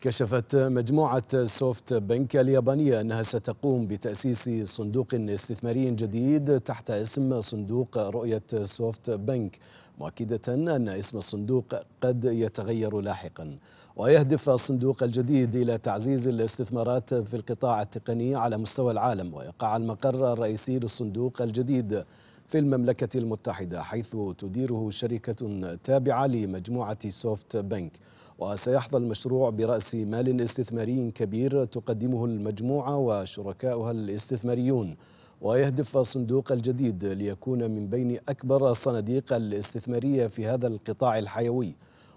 كشفت مجموعة سوفت بنك اليابانية أنها ستقوم بتأسيس صندوق استثماري جديد تحت اسم صندوق رؤية سوفت بنك مؤكدة أن اسم الصندوق قد يتغير لاحقا ويهدف الصندوق الجديد إلى تعزيز الاستثمارات في القطاع التقني على مستوى العالم ويقع المقر الرئيسي للصندوق الجديد في المملكة المتحدة حيث تديره شركة تابعة لمجموعة سوفت بنك وسيحظى المشروع برأس مال استثماري كبير تقدمه المجموعة وشركاؤها الاستثماريون ويهدف الصندوق الجديد ليكون من بين أكبر الصناديق الاستثمارية في هذا القطاع الحيوي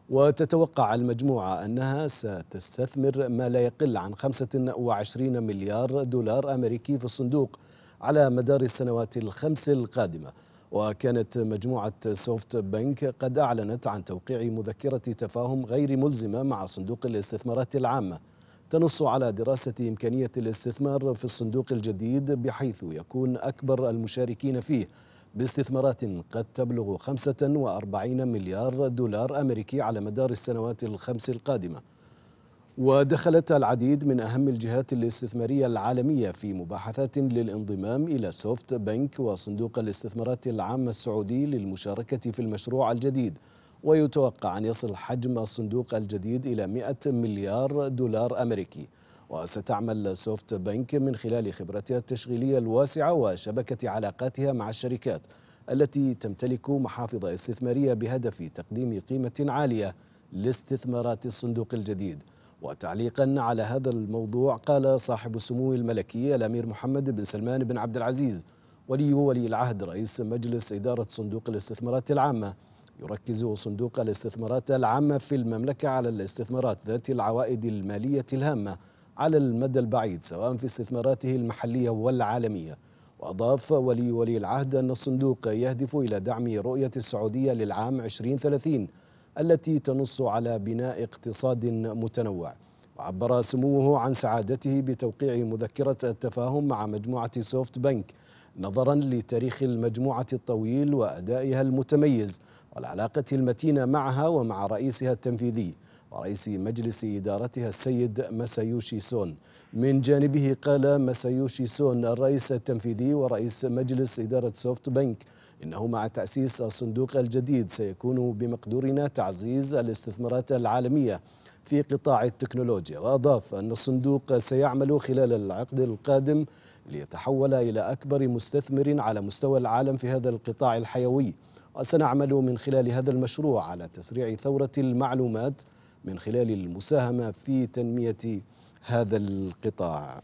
وتتوقع المجموعة أنها ستستثمر ما لا يقل عن 25 مليار دولار أمريكي في الصندوق على مدار السنوات الخمس القادمة وكانت مجموعة سوفت بنك قد أعلنت عن توقيع مذكرة تفاهم غير ملزمة مع صندوق الاستثمارات العامة تنص على دراسة إمكانية الاستثمار في الصندوق الجديد بحيث يكون أكبر المشاركين فيه باستثمارات قد تبلغ 45 مليار دولار أمريكي على مدار السنوات الخمس القادمة ودخلت العديد من أهم الجهات الاستثمارية العالمية في مباحثات للانضمام إلى سوفت بنك وصندوق الاستثمارات العامة السعودي للمشاركة في المشروع الجديد ويتوقع أن يصل حجم الصندوق الجديد إلى 100 مليار دولار أمريكي وستعمل سوفت بنك من خلال خبرتها التشغيلية الواسعة وشبكة علاقاتها مع الشركات التي تمتلك محافظ استثمارية بهدف تقديم قيمة عالية لاستثمارات الصندوق الجديد وتعليقا على هذا الموضوع قال صاحب السمو الملكي الأمير محمد بن سلمان بن عبد العزيز ولي ولي العهد رئيس مجلس إدارة صندوق الاستثمارات العامة يركز صندوق الاستثمارات العامة في المملكة على الاستثمارات ذات العوائد المالية الهامة على المدى البعيد سواء في استثماراته المحلية والعالمية وأضاف ولي ولي العهد أن الصندوق يهدف إلى دعم رؤية السعودية للعام 2030 التي تنص على بناء اقتصاد متنوع وعبر سموه عن سعادته بتوقيع مذكرة التفاهم مع مجموعة سوفت بنك نظرا لتاريخ المجموعة الطويل وأدائها المتميز والعلاقة المتينة معها ومع رئيسها التنفيذي ورئيس مجلس إدارتها السيد مسايوشي سون من جانبه قال مسايوشي سون الرئيس التنفيذي ورئيس مجلس إدارة سوفت بنك إنه مع تأسيس الصندوق الجديد سيكون بمقدورنا تعزيز الاستثمارات العالمية في قطاع التكنولوجيا وأضاف أن الصندوق سيعمل خلال العقد القادم ليتحول إلى أكبر مستثمر على مستوى العالم في هذا القطاع الحيوي وسنعمل من خلال هذا المشروع على تسريع ثورة المعلومات من خلال المساهمه في تنميه هذا القطاع